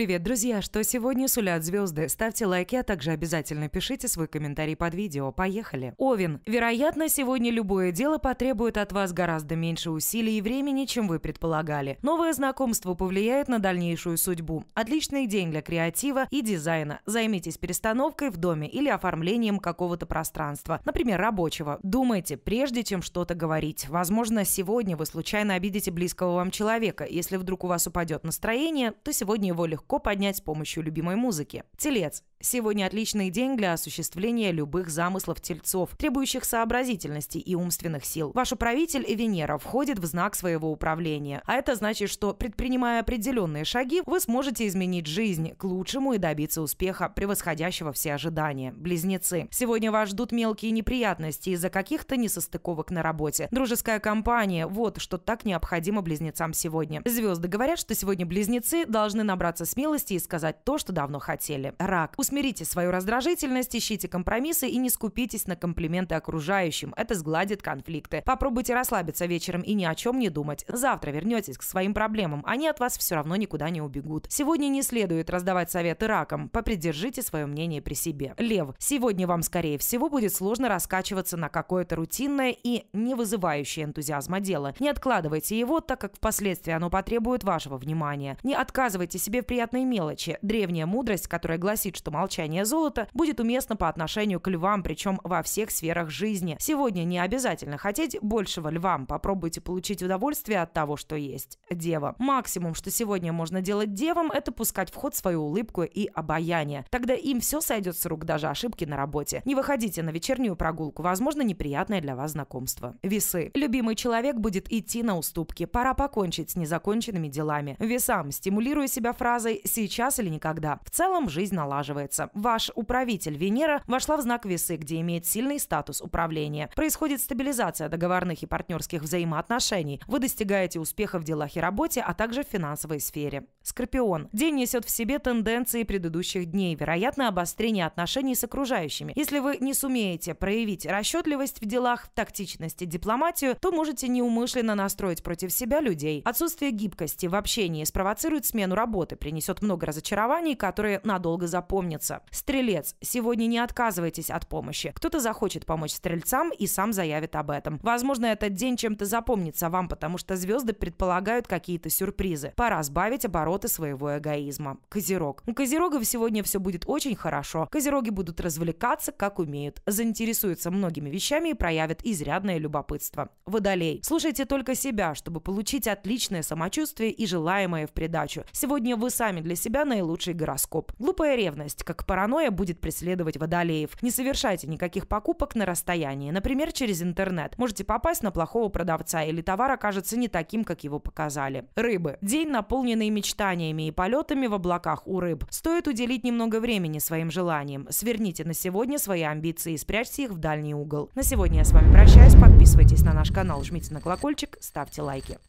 Привет, друзья! Что сегодня сулят звезды? Ставьте лайки, а также обязательно пишите свой комментарий под видео. Поехали! Овен. Вероятно, сегодня любое дело потребует от вас гораздо меньше усилий и времени, чем вы предполагали. Новое знакомство повлияет на дальнейшую судьбу. Отличный день для креатива и дизайна. Займитесь перестановкой в доме или оформлением какого-то пространства, например, рабочего. Думайте, прежде чем что-то говорить. Возможно, сегодня вы случайно обидите близкого вам человека. Если вдруг у вас упадет настроение, то сегодня его легко легко поднять с помощью любимой музыки. Телец. Сегодня отличный день для осуществления любых замыслов тельцов, требующих сообразительности и умственных сил. Ваш управитель Венера входит в знак своего управления. А это значит, что, предпринимая определенные шаги, вы сможете изменить жизнь к лучшему и добиться успеха, превосходящего все ожидания. Близнецы. Сегодня вас ждут мелкие неприятности из-за каких-то несостыковок на работе. Дружеская компания – вот что так необходимо близнецам сегодня. Звезды говорят, что сегодня близнецы должны набраться смелости и сказать то, что давно хотели. Рак. Смирите свою раздражительность, ищите компромиссы и не скупитесь на комплименты окружающим. Это сгладит конфликты. Попробуйте расслабиться вечером и ни о чем не думать. Завтра вернетесь к своим проблемам. Они от вас все равно никуда не убегут. Сегодня не следует раздавать советы ракам. Попридержите свое мнение при себе. Лев. Сегодня вам, скорее всего, будет сложно раскачиваться на какое-то рутинное и не вызывающее энтузиазма дело. Не откладывайте его, так как впоследствии оно потребует вашего внимания. Не отказывайте себе в приятной мелочи. Древняя мудрость, которая гласит, что Молчание золота будет уместно по отношению к львам, причем во всех сферах жизни. Сегодня не обязательно хотеть большего львам, попробуйте получить удовольствие от того, что есть. Дева. Максимум, что сегодня можно делать девам, это пускать в ход свою улыбку и обаяние. Тогда им все сойдет с рук, даже ошибки на работе. Не выходите на вечернюю прогулку, возможно, неприятное для вас знакомство. Весы. Любимый человек будет идти на уступки. Пора покончить с незаконченными делами. Весам. Стимулируя себя фразой «сейчас или никогда». В целом жизнь налаживается оказывается, ваш управитель Венера вошла в знак весы, где имеет сильный статус управления. Происходит стабилизация договорных и партнерских взаимоотношений. Вы достигаете успеха в делах и работе, а также в финансовой сфере. Скорпион. День несет в себе тенденции предыдущих дней, вероятно, обострение отношений с окружающими. Если вы не сумеете проявить расчетливость в делах, тактичность и дипломатию, то можете неумышленно настроить против себя людей. Отсутствие гибкости в общении спровоцирует смену работы, принесет много разочарований, которые надолго запомнятся останется. Стрелец, сегодня не отказывайтесь от помощи. Кто-то захочет помочь стрельцам и сам заявит об этом. Возможно, этот день чем-то запомнится вам, потому что звезды предполагают какие-то сюрпризы. Пора сбавить обороты своего эгоизма. Козерог. У Козерогов сегодня все будет очень хорошо. Козероги будут развлекаться, как умеют. Заинтересуются многими вещами и проявят изрядное любопытство. Водолей. Слушайте только себя, чтобы получить отличное самочувствие и желаемое в придачу. Сегодня вы сами для себя наилучший гороскоп. Глупая ревность, как паранойя будет преследовать водолеев. Не совершайте никаких покупок на расстоянии, например, через интернет. Можете попасть на плохого продавца или товар окажется не таким, как его показали. Рыбы. День, наполненный мечтаниями и полетами в облаках у рыб. Стоит уделить немного времени своим желаниям. Сверните на сегодня свои амбиции и спрячьте их в дальний угол. На сегодня я с вами прощаюсь. Подписывайтесь на наш канал, жмите на колокольчик, ставьте лайки.